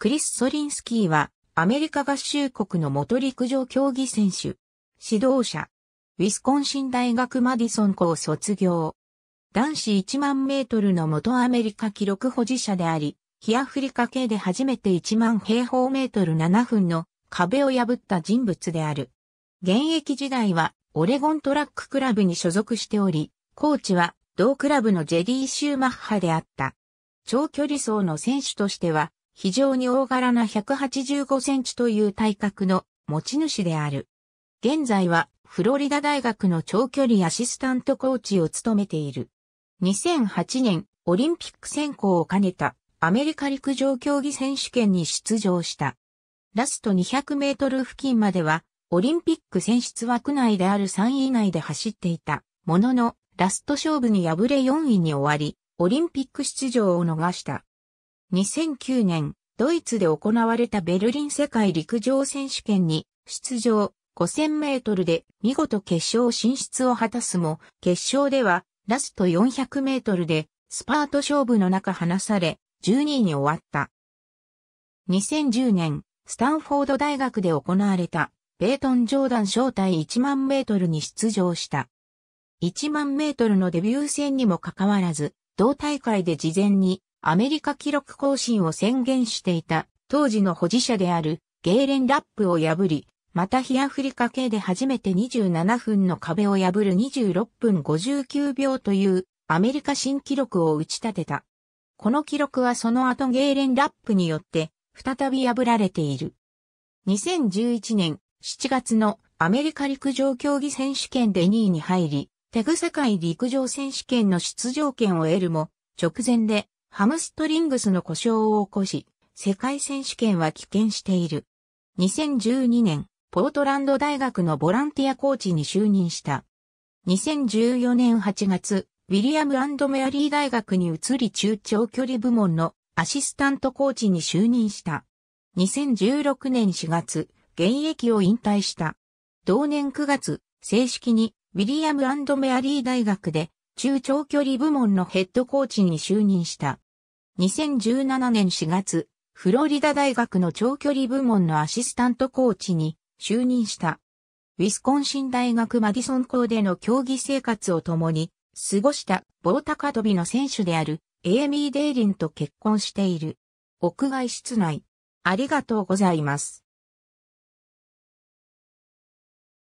クリス・ソリンスキーは、アメリカ合衆国の元陸上競技選手、指導者、ウィスコンシン大学マディソン校卒業。男子1万メートルの元アメリカ記録保持者であり、日アフリカ系で初めて1万平方メートル7分の壁を破った人物である。現役時代はオレゴントラッククラブに所属しており、コーチは同クラブのジェリー・シューマッハであった。長距離走の選手としては非常に大柄な185センチという体格の持ち主である。現在はフロリダ大学の長距離アシスタントコーチを務めている。2008年オリンピック選考を兼ねたアメリカ陸上競技選手権に出場した。ラスト200メートル付近まではオリンピック選出枠内である3位以内で走っていたもののラスト勝負に敗れ4位に終わり、オリンピック出場を逃した。2009年、ドイツで行われたベルリン世界陸上選手権に出場5000メートルで見事決勝進出を果たすも、決勝ではラスト400メートルでスパート勝負の中離され、12位に終わった。2010年、スタンフォード大学で行われた、ベートン・ジョーダン招待1万メートルに出場した。1万メートルのデビュー戦にもかかわらず、同大会で事前にアメリカ記録更新を宣言していた当時の保持者であるゲーレン・ラップを破り、また日アフリカ系で初めて27分の壁を破る26分59秒というアメリカ新記録を打ち立てた。この記録はその後ゲーレン・ラップによって再び破られている。2011年7月のアメリカ陸上競技選手権で2位に入り、テグ世界陸上選手権の出場権を得るも、直前でハムストリングスの故障を起こし、世界選手権は棄権している。2012年、ポートランド大学のボランティアコーチに就任した。2014年8月、ウィリアムメアリー大学に移り中長距離部門のアシスタントコーチに就任した。2016年4月、現役を引退した。同年9月、正式にウィリアムメアリー大学で中長距離部門のヘッドコーチに就任した。2017年4月、フロリダ大学の長距離部門のアシスタントコーチに就任した。ウィスコンシン大学マディソン校での競技生活を共に過ごした棒高跳びの選手であるエイミー・デイリンと結婚している。屋外室内。ありがとうございます。